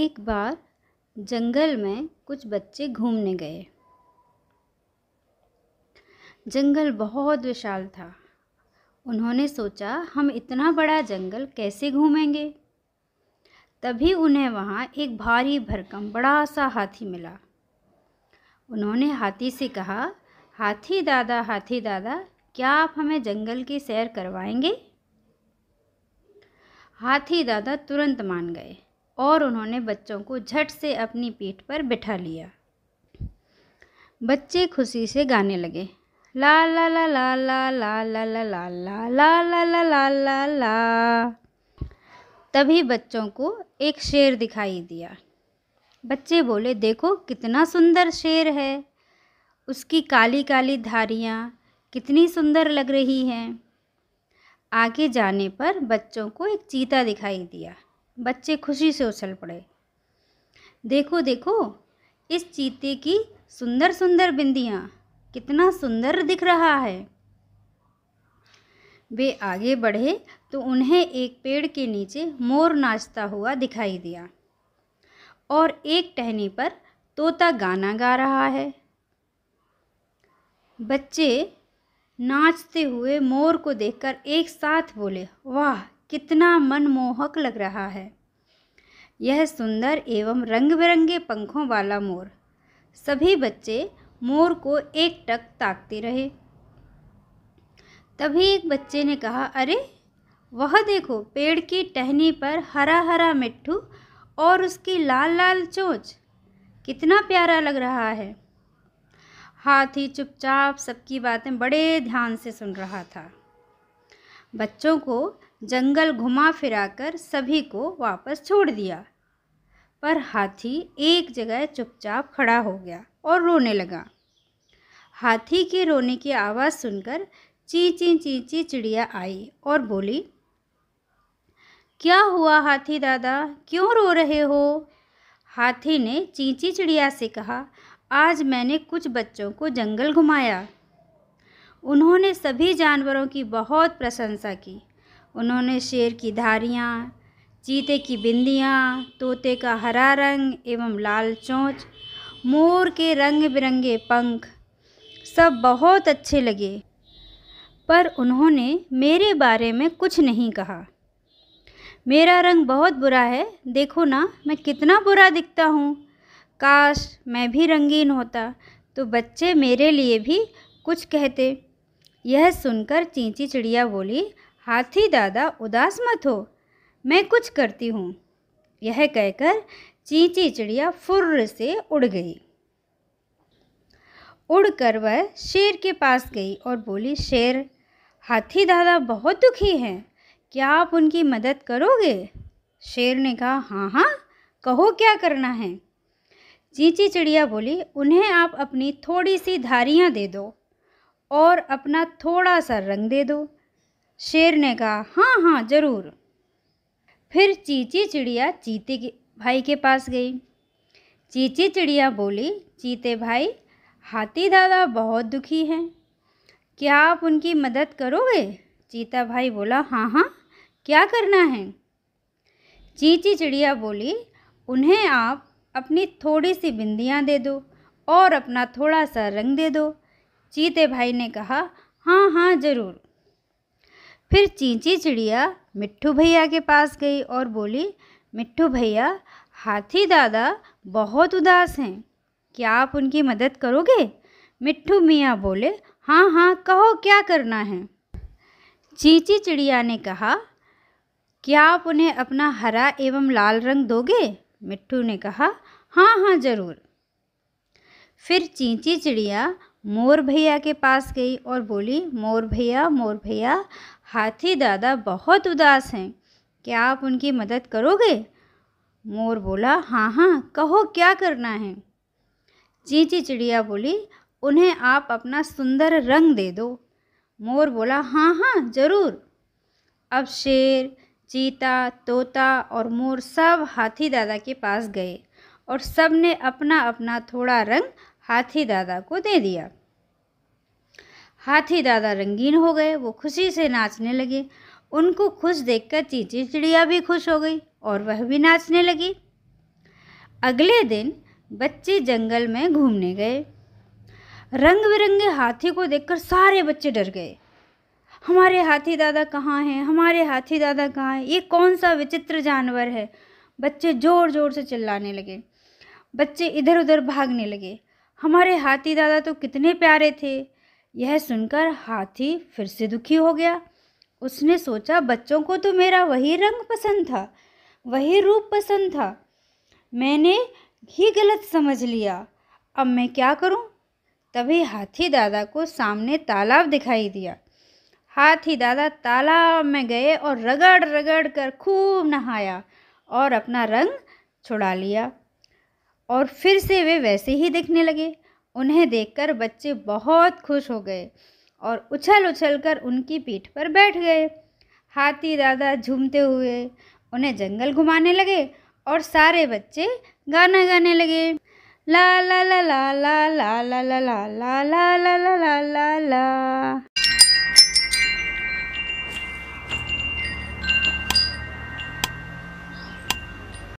एक बार जंगल में कुछ बच्चे घूमने गए जंगल बहुत विशाल था उन्होंने सोचा हम इतना बड़ा जंगल कैसे घूमेंगे तभी उन्हें वहाँ एक भारी भरकम बड़ा सा हाथी मिला उन्होंने हाथी से कहा हाथी दादा हाथी दादा क्या आप हमें जंगल की सैर करवाएंगे हाथी दादा तुरंत मान गए और उन्होंने बच्चों को झट से अपनी पीठ पर बिठा लिया बच्चे खुशी से गाने लगे ला ला ला ला ला ला ला ला ला ला ला ला ला ला ला ला तभी बच्चों को एक शेर दिखाई दिया बच्चे बोले देखो कितना सुंदर शेर है उसकी काली काली धारियाँ कितनी सुंदर लग रही हैं आगे जाने पर बच्चों को एक चीता दिखाई दिया बच्चे खुशी से उछल पड़े देखो देखो इस चीते की सुंदर सुंदर बिंदियाँ कितना सुंदर दिख रहा है वे आगे बढ़े तो उन्हें एक पेड़ के नीचे मोर नाचता हुआ दिखाई दिया और एक टहनी पर तोता गाना गा रहा है बच्चे नाचते हुए मोर को देखकर एक साथ बोले वाह कितना मनमोहक लग रहा है यह सुंदर एवं रंग बिरंगे पंखों वाला मोर सभी बच्चे मोर को एक टक ताकते रहे तभी एक बच्चे ने कहा अरे वह देखो पेड़ की टहनी पर हरा हरा मिट्ठू और उसकी लाल लाल चोंच कितना प्यारा लग रहा है हाथी चुपचाप सबकी बातें बड़े ध्यान से सुन रहा था बच्चों को जंगल घुमा फिराकर सभी को वापस छोड़ दिया पर हाथी एक जगह चुपचाप खड़ा हो गया और रोने लगा हाथी के रोने की आवाज़ सुनकर ची ची ची ची चिड़िया आई और बोली क्या हुआ हाथी दादा क्यों रो रहे हो हाथी ने चींची चिड़िया से कहा आज मैंने कुछ बच्चों को जंगल घुमाया उन्होंने सभी जानवरों की बहुत प्रशंसा की उन्होंने शेर की धारियाँ चीते की बिंदियाँ तोते का हरा रंग एवं लाल चोंच मोर के रंग बिरंगे पंख सब बहुत अच्छे लगे पर उन्होंने मेरे बारे में कुछ नहीं कहा मेरा रंग बहुत बुरा है देखो ना मैं कितना बुरा दिखता हूँ काश मैं भी रंगीन होता तो बच्चे मेरे लिए भी कुछ कहते यह सुनकर चींची चिड़िया बोली हाथी दादा उदास मत हो मैं कुछ करती हूँ यह कहकर चींची चिड़िया फुर्र से उड़ गई उड़कर वह शेर के पास गई और बोली शेर हाथी दादा बहुत दुखी हैं क्या आप उनकी मदद करोगे शेर ने कहा हाँ हाँ कहो क्या करना है चींची चिड़िया बोली उन्हें आप अपनी थोड़ी सी धारियाँ दे दो और अपना थोड़ा सा रंग दे दो शेर ने कहा हाँ हाँ ज़रूर फिर चीची चिड़िया चीते के भाई के पास गई चीची चिड़िया बोली चीते भाई हाथी दादा बहुत दुखी हैं क्या आप उनकी मदद करोगे चीता भाई बोला हाँ हाँ क्या करना है चीची चिड़िया बोली उन्हें आप अपनी थोड़ी सी बिंदियाँ दे दो और अपना थोड़ा सा रंग दे दो चीते भाई ने कहा हाँ हाँ ज़रूर फिर चींची चिड़िया मिट्ठू भैया के पास गई और बोली मिट्ठू भैया हाथी दादा बहुत उदास हैं क्या आप उनकी मदद करोगे मिट्ठू मियाँ बोले हाँ हाँ कहो क्या करना है चींची चिड़िया ने कहा क्या आप उन्हें अपना हरा एवं लाल रंग दोगे मिट्टू ने कहा हाँ हाँ ज़रूर फिर चींची चिड़िया मोर भैया के पास गई और बोली मोर भैया मोर भैया हाथी दादा बहुत उदास हैं क्या आप उनकी मदद करोगे मोर बोला हाँ हाँ कहो क्या करना है चींची चिड़िया बोली उन्हें आप अपना सुंदर रंग दे दो मोर बोला हाँ हाँ ज़रूर अब शेर चीता तोता और मोर सब हाथी दादा के पास गए और सब ने अपना अपना थोड़ा रंग हाथी दादा को दे दिया हाथी दादा रंगीन हो गए वो खुशी से नाचने लगे उनको खुश देखकर चीची चिड़िया भी खुश हो गई और वह भी नाचने लगी अगले दिन बच्चे जंगल में घूमने गए रंग बिरंगे हाथी को देखकर सारे बच्चे डर गए हमारे हाथी दादा कहाँ हैं हमारे हाथी दादा कहाँ हैं ये कौन सा विचित्र जानवर है बच्चे ज़ोर ज़ोर से चिल्लाने लगे बच्चे इधर उधर भागने लगे हमारे हाथी दादा तो कितने प्यारे थे यह सुनकर हाथी फिर से दुखी हो गया उसने सोचा बच्चों को तो मेरा वही रंग पसंद था वही रूप पसंद था मैंने ही गलत समझ लिया अब मैं क्या करूं? तभी हाथी दादा को सामने तालाब दिखाई दिया हाथी दादा तालाब में गए और रगड़ रगड़ कर खूब नहाया और अपना रंग छुड़ा लिया और फिर से वे वैसे ही दिखने लगे उन्हें देखकर बच्चे बहुत खुश हो गए और उछल उछल कर उनकी पीठ पर बैठ गए हाथी दादा झूमते हुए उन्हें जंगल घुमाने लगे और सारे बच्चे गाना गाने लगे ला ला ला ला ला ला ला ला ला ला ला ला ला ला